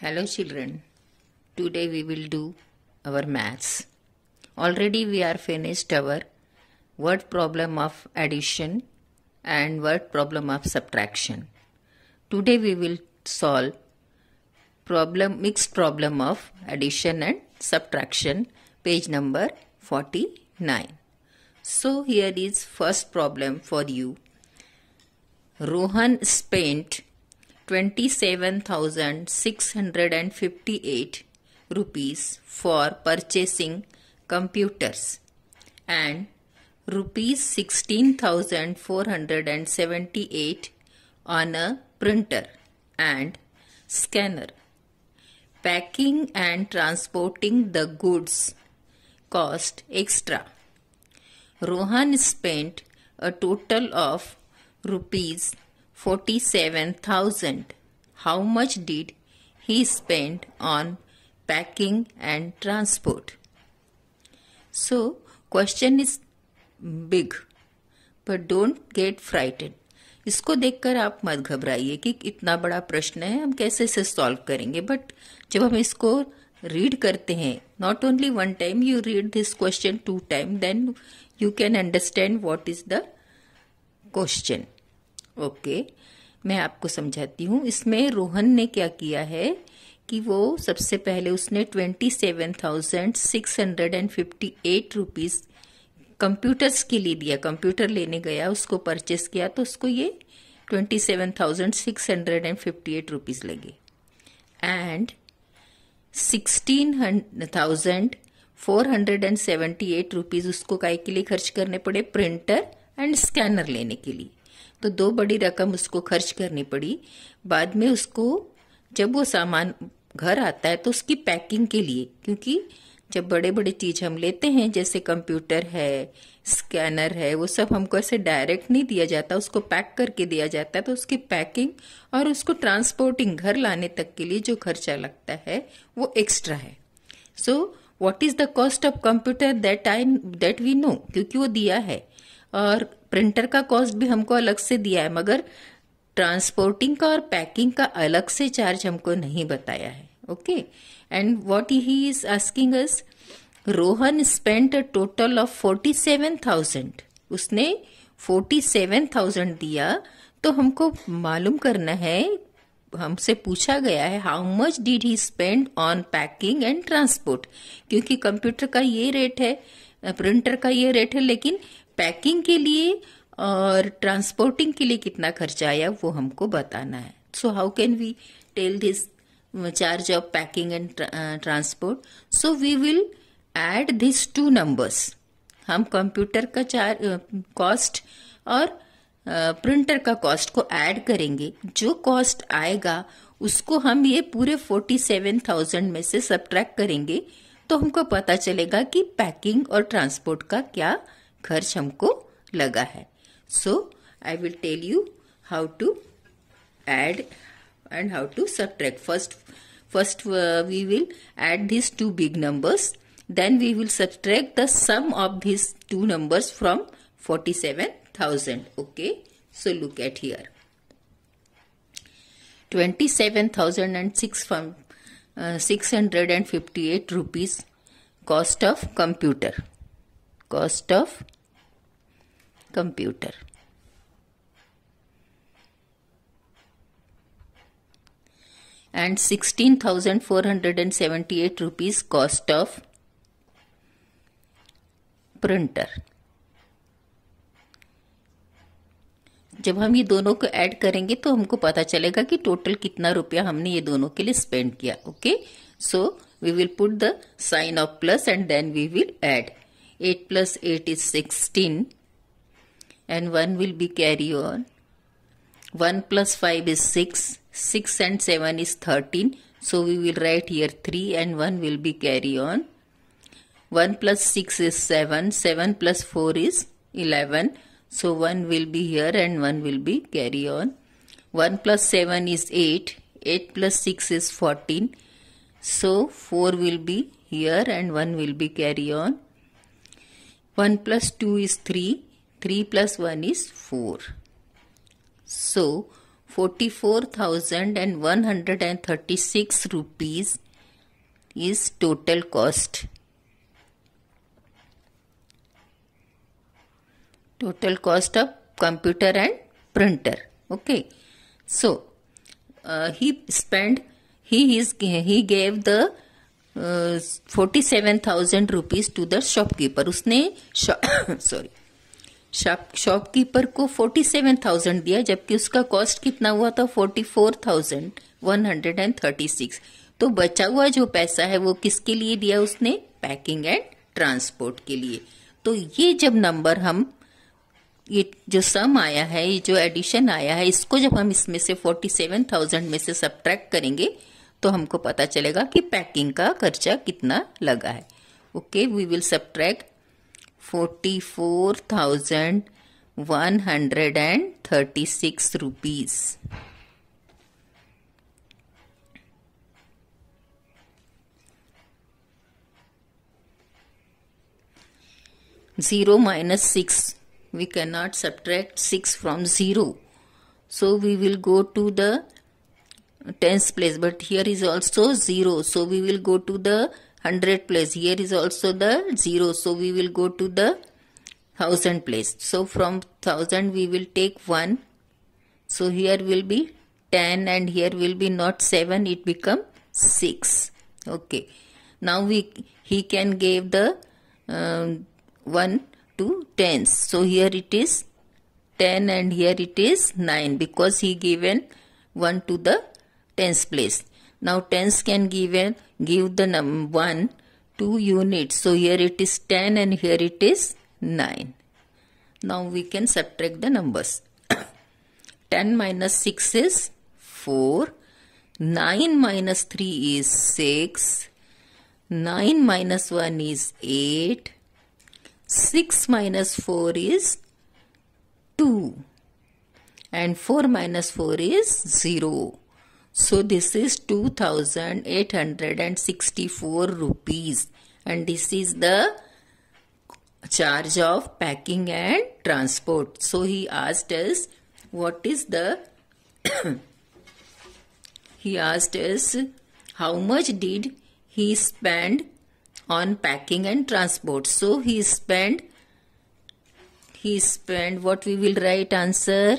Hello children, today we will do our maths. Already we are finished our word problem of addition and word problem of subtraction. Today we will solve problem mixed problem of addition and subtraction page number 49. So here is first problem for you. Rohan spent 27,658 rupees for purchasing computers and rupees 16478 on a printer and scanner packing and transporting the goods cost extra rohan spent a total of rupees 47,000. How much did he spend on packing and transport? So, question is big, but don't get frightened. इसको देखकर आप मत घबराइए कि इतना बड़ा प्रश्न है हम कैसे इसे सॉल्व करेंगे बट जब हम इसको रीड करते हैं not only one time you read this question two time then you can understand what is the question okay मैं आपको समझाती हूँ इसमें रोहन ने क्या किया है कि वो सबसे पहले उसने twenty seven thousand six hundred and fifty eight rupees computers के लिए दिया कंप्यूटर लेने गया उसको परचेस किया तो उसको ये twenty seven thousand six hundred and fifty eight rupees लगे and sixteen thousand four hundred and seventy eight rupees उसको काय के लिए खर्च करने पड़े प्रिंटर एंड स्कैनर लेने के लिए तो दो बड़ी रकम उसको खर्च करनी पड़ी बाद में उसको जब वो सामान घर आता है तो उसकी पैकिंग के लिए क्योंकि जब बड़े बड़े चीज हम लेते हैं जैसे कंप्यूटर है स्कैनर है वो सब हमको ऐसे डायरेक्ट नहीं दिया जाता उसको पैक करके दिया जाता है तो उसकी पैकिंग और उसको ट्रांसपोर्टिंग घर लाने तक के लिए जो खर्चा लगता है वो एक्स्ट्रा है so what is the cost of computer that I that we know क्योंकि वो दिया है और प्रिंटर का कॉस्ट भी हमको अलग से दिया है मगर ट्रांसपोर्टिंग का और पैकिंग का अलग से चार्ज हमको नहीं बताया है okay and what he is asking us Rohan spent a total of forty seven thousand उसने फोर्टी सेवन थाउजेंड दिया तो हमको मालूम करना है हमसे पूछा गया है how much did he spend on packing and transport क्योंकि कंप्यूटर का ये रेट है प्रिंटर का ये रेट है लेकिन पैकिंग के लिए और ट्रांसपोर्टिंग के लिए कितना खर्चा आया वो हमको बताना है so how can we tell this charge of packing and transport so we will add this two numbers हम कंप्यूटर का चार कॉस्ट uh, और प्रिंटर uh, का कॉस्ट को ऐड करेंगे जो कॉस्ट आएगा उसको हम ये पूरे फोर्टी सेवन थाउजेंड में से सब्ट्रैक्ट करेंगे तो हमको पता चलेगा कि पैकिंग और ट्रांसपोर्ट का क्या uh, खर्च हमको लगा है so I will tell you how to add and how to sub subtract first first we will add this two big numbers then we will subtract the sum of this two numbers from forty seven thousand okay so look at here twenty seven thousand and six from six hundred and fifty eight rupees cost of computer cost of computer. And 16,478 rupees cost of printer जब हम ये दोनों को add करेंगे तो हमको पता चलेगा कि टोटल कितना रुपया हमने ये दोनों के लिए स्पेंड किया okay so we will put the sign of plus and then we will add 8 plus 8 is 16 and 1 will be carry on. 1 plus 5 is 6, 6 and 7 is 13. So we will write here 3 and 1 will be carry on. 1 plus 6 is 7, 7 plus 4 is 11. So 1 will be here and 1 will be carry on. 1 plus 7 is 8, 8 plus 6 is 14. So 4 will be here and 1 will be carry on. 1 plus 2 is 3, 3 plus 1 is 4. So, 44,136 rupees is total cost. Total cost of computer and printer. Okay. So, uh, he spent, he, is, he gave the forty seven thousand rupees to the shopkeeper उसने sorry shopkeeper को forty seven thousand दिया जबकि उसका cost कितना हुआ था forty four thousand one hundred and thirty six तो बचा हुआ जो पैसा है वो किसके लिए दिया उसने पैकिंग एंड ट्रांसपोर्ट के लिए तो ये जब नंबर हम ये जो सम आया है ये जो एडिशन आया है इसको जब हम इसमें से फोर्टी सेवन थाउजेंड में से सब्ट्रैक्ट करेंगे तो हमको पता चलेगा कि पैकिंग का खर्चा कितना लगा है okay we will subtract forty four thousand one hundred and thirty six rupees minus six we can not subtract six from zero so we will go to the tens place but here is also 0 so we will go to the 100 place here is also the 0 so we will go to the 1000 place so from 1000 we will take 1 so here will be 10 and here will be not 7 it become 6 okay now we he can give the um, 1 to tens so here it is 10 and here it is 9 because he given 1 to the tens place. Now tens can give a, give the num 1 2 units. So here it is 10 and here it is 9. Now we can subtract the numbers. 10 minus 6 is 4. 9 minus 3 is 6. 9 minus 1 is 8. 6 minus 4 is 2. And 4 minus 4 is 0. So this is 2864 rupees and this is the charge of packing and transport. So he asked us what is the he asked us how much did he spend on packing and transport. So he spent he spent what we will write answer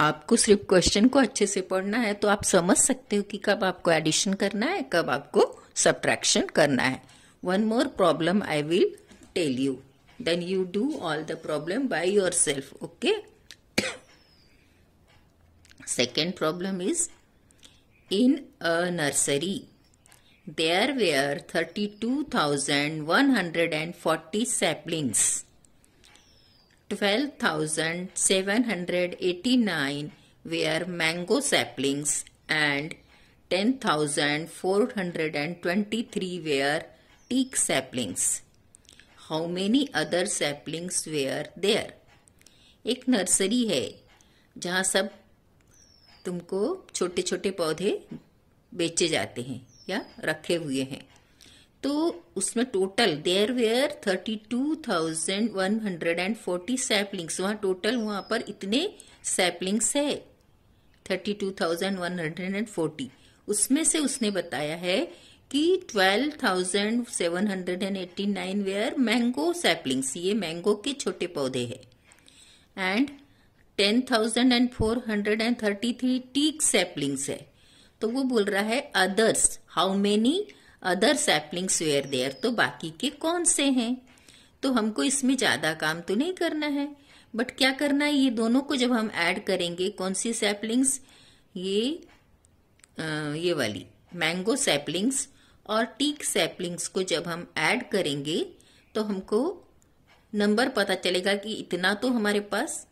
आपको सिर्फ question को अच्छे से पढ़ना है तो आप समझ सकते हो कि कब आपको एडिशन करना है कब आपको सब्ट्रैक्शन करना है one more problem I will tell you then you do all the problem by yourself okay second problem is in a nursery hundred and forty saplings 12,789 were mango saplings and 10,423 were teak saplings. How many other saplings were there? एक nursery है जहाँ सब तुमको छोटे छोटे पौधे बेचे जाते हैं या रखे हुए हैं तो उसमें total there were thirty two thousand one hundred and forty saplings वहां टोटल वहां पर इतने सैपलिंग्स है thirty two thousand one hundred and forty उसमें से उसने बताया है कि twelve thousand seven hundred and eighty nine were mango saplings ये मैंगो के छोटे पौधे हैं and ten thousand and four hundred and thirty three teak saplings है तो वो बोल रहा है others how many other saplings were there तो बाकी के कौन से हैं तो हमको इसमें ज़्यादा काम तो नहीं करना है बट क्या करना है ये दोनों को जब हम ऐड करेंगे कौन सी सैपलिंग्स ये आ, ये वाली मैंगो सैपलिंग्स और टीक सैपलिंग्स को जब हम ऐड करेंगे तो हमको नंबर पता चलेगा कि इतना तो हमारे पास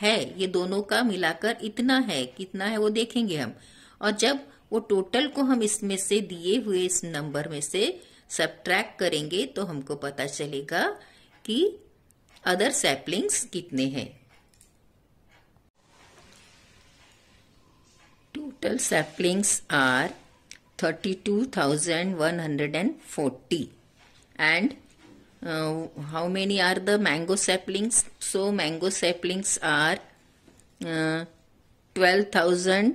है ये दोनों का मिलाकर इतना है कितना है वो देखेंगे हम और जब वो टोटल को हम इसमें से दिए हुए इस नंबर में से सब्ट्रैक्ट करेंगे तो हमको पता चलेगा कि अदर सैपलिंग्स कितने हैं total saplings are 32,140 and how many are the mango mango so mango mango are 12,000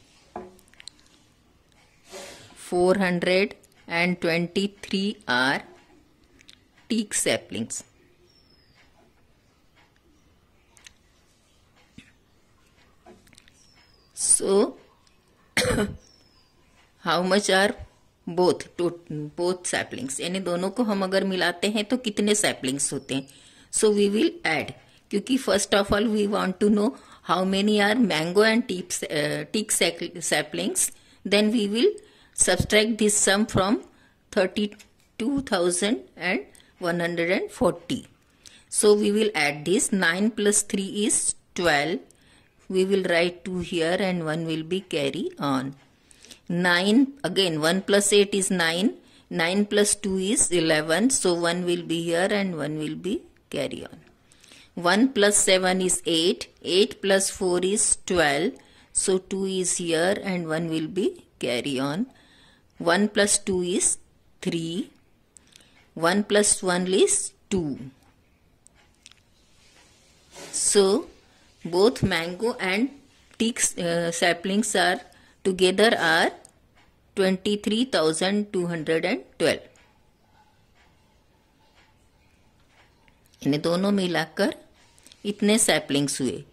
423 are teak saplings. So, how much are both to both saplings यानी दोनों को हम अगर मिलाते हैं तो कितने सैपलिंग्स होते हैं सो वी विल ऐड क्योंकि first of all we want to know how many are mango and teak saplings then we will Subtract this sum from 32,140. So we will add this 9 plus 3 is 12. We will write 2 here and 1 will be carry on. 9 again 1 plus 8 is 9. 9 plus 2 is 11. So 1 will be here and 1 will be carry on. 1 plus 7 is 8. 8 plus 4 is 12. So 2 is here and 1 will be carry on. One plus two is three one plus one is two so both mango and teak saplings are together are twenty three thousand two hundred and twelve इन्हें दोनों मिलाकर इतने saplings हुए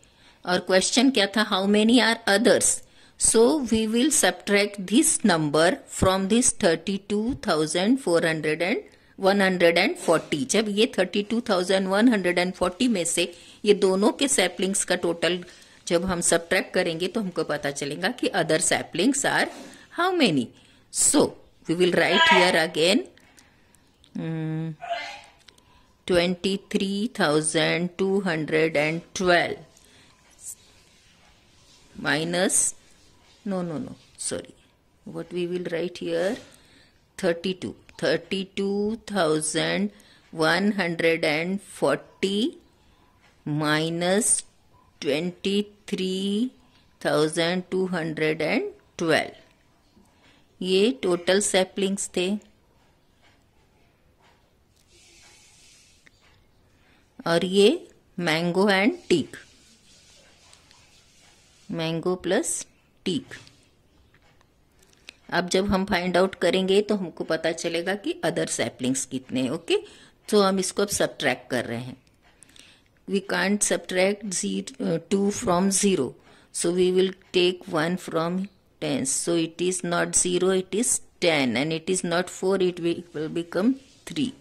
और question क्या था how many are others So we will subtract this number from this forty जब ये फोर्टी में से ये दोनों के सैपलिंग्स का टोटल जब हम सब्ट्रैक्ट करेंगे तो हमको पता चलेगा कि other saplings are how many so we will write here again twenty three thousand two hundred and twelve minus no no no sorry what we will write here 32 32140 minus 23212 ये total saplings थे और ये mango and teak mango plus deep अब जब हम find out करेंगे तो हमको पता चलेगा कि अदर सैपलिंग्स कितने हैं ओके तो हम इसको अब सब्ट्रैक कर रहे हैं we can't subtract two from zero so we will take one from ten so it is not zero it is ten and it is not four it will become three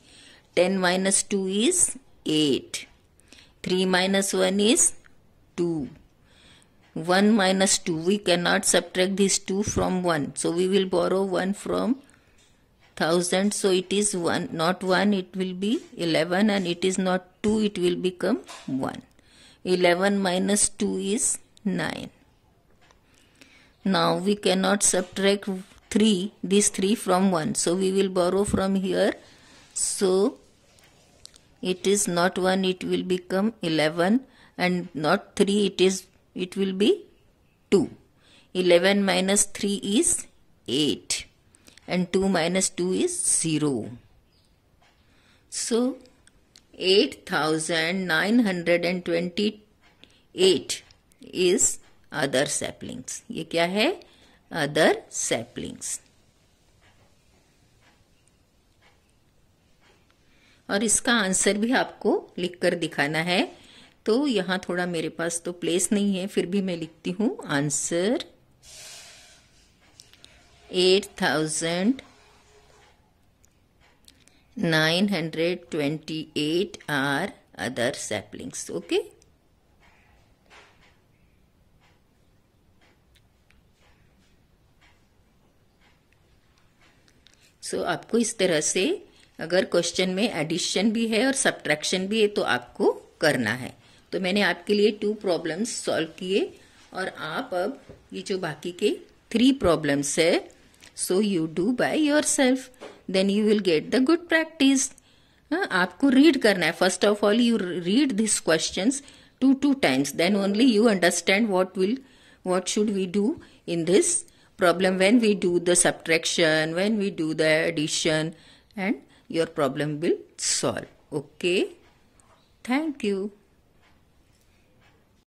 ten minus two is eight three minus one is two 1 minus 2 we cannot subtract these 2 from 1 so we will borrow 1 from 1000 so it is 1 not 1 it will be 11 and it is not 2 it will become 1 11 minus 2 is 9 now we cannot subtract 3 these 3 from 1 so we will borrow from here so it is not 1 it will become 11 and not 3 it is it will be 2. 11 minus 3 is 8 and 2 minus 2 is 0. So 8928 is other saplings. ye kya hai other saplings और इसका answer भी आपको लिखकर दिखाना है तो यहां थोड़ा मेरे पास तो प्लेस नहीं है फिर भी मैं लिखती हूं answer eight thousand nine hundred twenty eight are other saplings okay so आपको इस तरह से अगर क्वेश्चन में एडिशन भी है और सब्ट्रैक्शन भी है तो आपको करना है तो मैंने आपके लिए टू प्रॉब्लम्स सॉल्व किए और आप अब ये जो बाकी के थ्री प्रॉब्लम्स है so you do by yourself then you will get the good practice आपको रीड करना है first of all you read this question two two times then only you understand what will what should we do in this problem when we do the subtraction when we do the addition and your problem will solve okay Thank you.